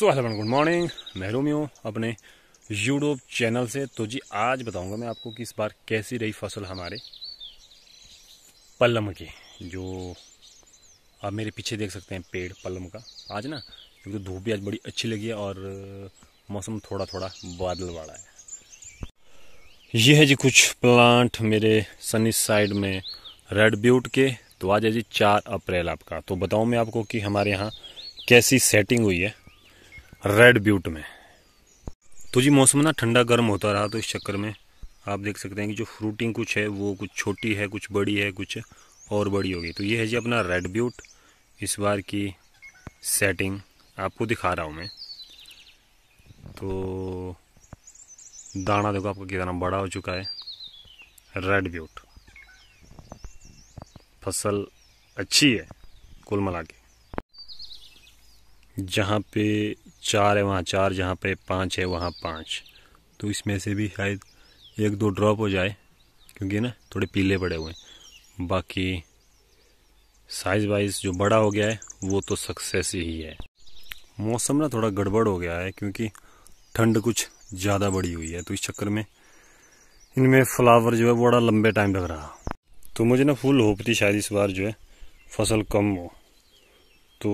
so hello good morning मैं रूमी हूँ अपने यूट्यूब चैनल से तो जी आज बताऊंगा मैं आपको कि इस बार कैसी रही फसल हमारे पल्लम की जो आप मेरे पीछे देख सकते हैं पेड़ पल्लम का आज ना क्योंकि तो धूप भी आज बड़ी अच्छी लगी है और मौसम थोड़ा थोड़ा बादल वाला है ये है जी कुछ प्लांट मेरे सनी साइड में रेड ब्यूट के तो आज है जी चार अप्रैल आपका तो बताऊँ मैं आपको कि हमारे यहाँ कैसी सेटिंग हुई है रेड ब्यूट में तो जी मौसम ना ठंडा गर्म होता रहा तो इस चक्कर में आप देख सकते हैं कि जो फ्रूटिंग कुछ है वो कुछ छोटी है कुछ बड़ी है कुछ और बड़ी होगी तो ये है जी अपना रेड ब्यूट इस बार की सेटिंग आपको दिखा रहा हूँ मैं तो दाना देखो आपका कितना बड़ा हो चुका है रेड ब्यूट फसल अच्छी है कुल मिला के जहाँ पे चार है वहाँ चार जहाँ पे पाँच है वहाँ पाँच तो इसमें से भी शायद एक दो ड्रॉप हो जाए क्योंकि ना थोड़े पीले पड़े हुए हैं बाकी साइज़ वाइज जो बड़ा हो गया है वो तो सक्सेस ही है मौसम ना थोड़ा गड़बड़ हो गया है क्योंकि ठंड कुछ ज़्यादा बढ़ी हुई है तो इस चक्कर में इनमें फ्लावर जो है बड़ा लंबे टाइम लग रहा तो मुझे ना फुल होप थी शायद इस बार जो है फसल कम हो तो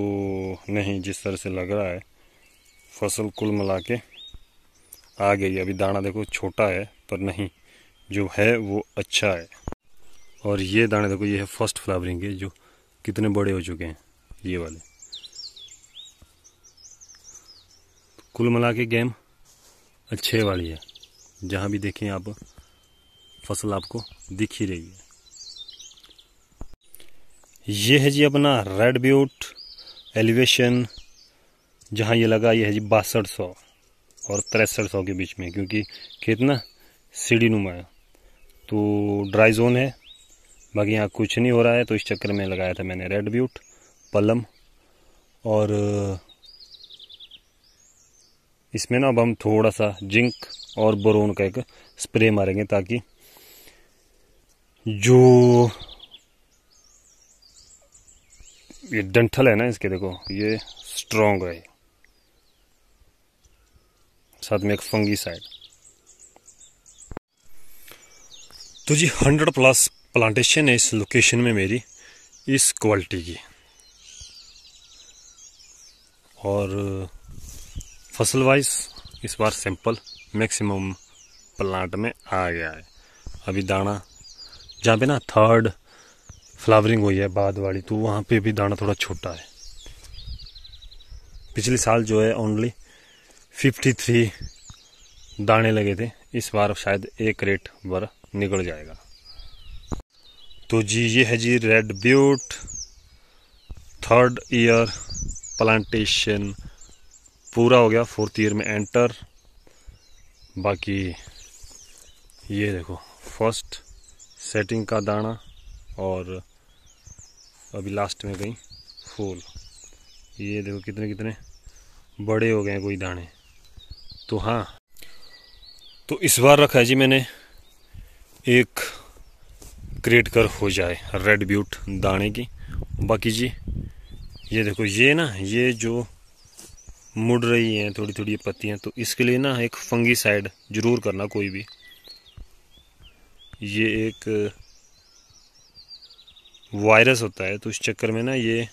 नहीं जिस तरह से लग रहा है फसल कुल मिला के आ गई अभी दाना देखो छोटा है पर नहीं जो है वो अच्छा है और ये दाने देखो ये है फर्स्ट फ्लावरिंग के जो कितने बड़े हो चुके हैं ये वाले कुल मिला के गेम अच्छे वाली है जहाँ भी देखें आप फसल आपको दिख ही रही है ये है जी अपना रेड ब्यूट एलिवेशन जहाँ ये लगा ये है जी बासठ सौ और तिरसठ सौ के बीच में क्योंकि खेत ना सीढ़ी नुमा है तो ड्राई जोन है बाकी यहाँ कुछ नहीं हो रहा है तो इस चक्कर में लगाया था मैंने रेड ब्यूट पलम और इसमें ना अब हम थोड़ा सा जिंक और बोरोन का एक स्प्रे मारेंगे ताकि जो ये डंठल है ना इसके देखो ये स्ट्रॉन्ग रहे साथ में एक फंगी साइड तो जी हंड्रेड प्लस प्लांटेशन है इस लोकेशन में मेरी इस क्वालिटी की और फसल वाइज इस बार सैंपल मैक्सिमम प्लांट में आ गया है अभी दाना जहाँ पे ना थर्ड फ्लावरिंग हुई है बाद वाली तो वहाँ पे भी दाना थोड़ा छोटा है पिछले साल जो है ओनली 53 दाने लगे थे इस बार शायद एक रेट भर निकल जाएगा तो जी ये है जी रेड ब्यूट थर्ड ईयर प्लांटेशन पूरा हो गया फोर्थ ईयर में एंटर बाकी ये देखो फर्स्ट सेटिंग का दाना और अभी लास्ट में कहीं फूल ये देखो कितने कितने बड़े हो गए हैं कोई दाने तो हाँ तो इस बार रखा है जी मैंने एक क्रिएट कर हो जाए रेड ब्यूट दाने की बाकी जी ये देखो ये ना ये जो मुड़ रही हैं थोड़ी थोड़ी पत्तियाँ तो इसके लिए ना एक फंगी साइड ज़रूर करना कोई भी ये एक वायरस होता है तो इस चक्कर में ना ये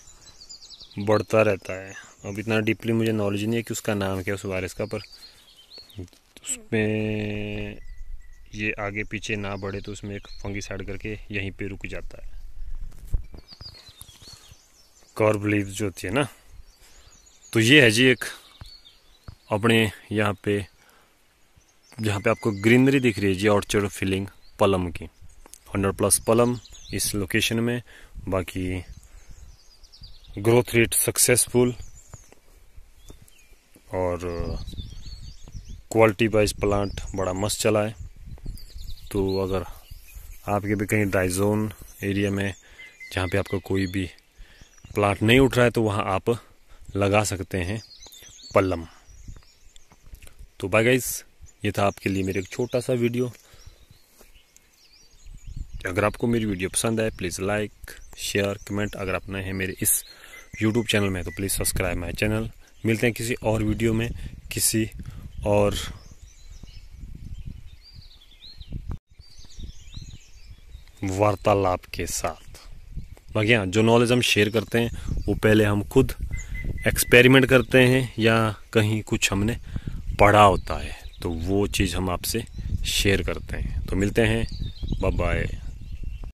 बढ़ता रहता है अब इतना डीपली मुझे नॉलेज नहीं है कि उसका नाम क्या है उस वायरस का पर उसमें ये आगे पीछे ना बढ़े तो उसमें एक फंगी साइड करके यहीं पे रुक जाता है कॉर्ब लीव जो होती है ना तो ये है जी एक अपने यहाँ पे जहाँ पे आपको ग्रीनरी दिख रही है जी ऑर्चर्ड फीलिंग पलम की 100 प्लस पलम इस लोकेशन में बाकी ग्रोथ रेट सक्सेसफुल और क्वालिटी वाइज प्लांट बड़ा मस्त चला है तो अगर आपके भी कहीं ड्राई जोन एरिया में जहाँ पे आपका कोई भी प्लांट नहीं उठ रहा है तो वहाँ आप लगा सकते हैं पल्लम तो बाय गाइस ये था आपके लिए मेरा एक छोटा सा वीडियो अगर आपको मेरी वीडियो पसंद आए प्लीज़ लाइक शेयर कमेंट अगर आप नए हैं मेरे इस यूट्यूब चैनल में तो प्लीज़ सब्सक्राइब माई चैनल मिलते हैं किसी और वीडियो में किसी और वार्तालाप के साथ बाकी हाँ जो नॉलेज हम शेयर करते हैं वो पहले हम खुद एक्सपेरिमेंट करते हैं या कहीं कुछ हमने पढ़ा होता है तो वो चीज़ हम आपसे शेयर करते हैं तो मिलते हैं बाय बाय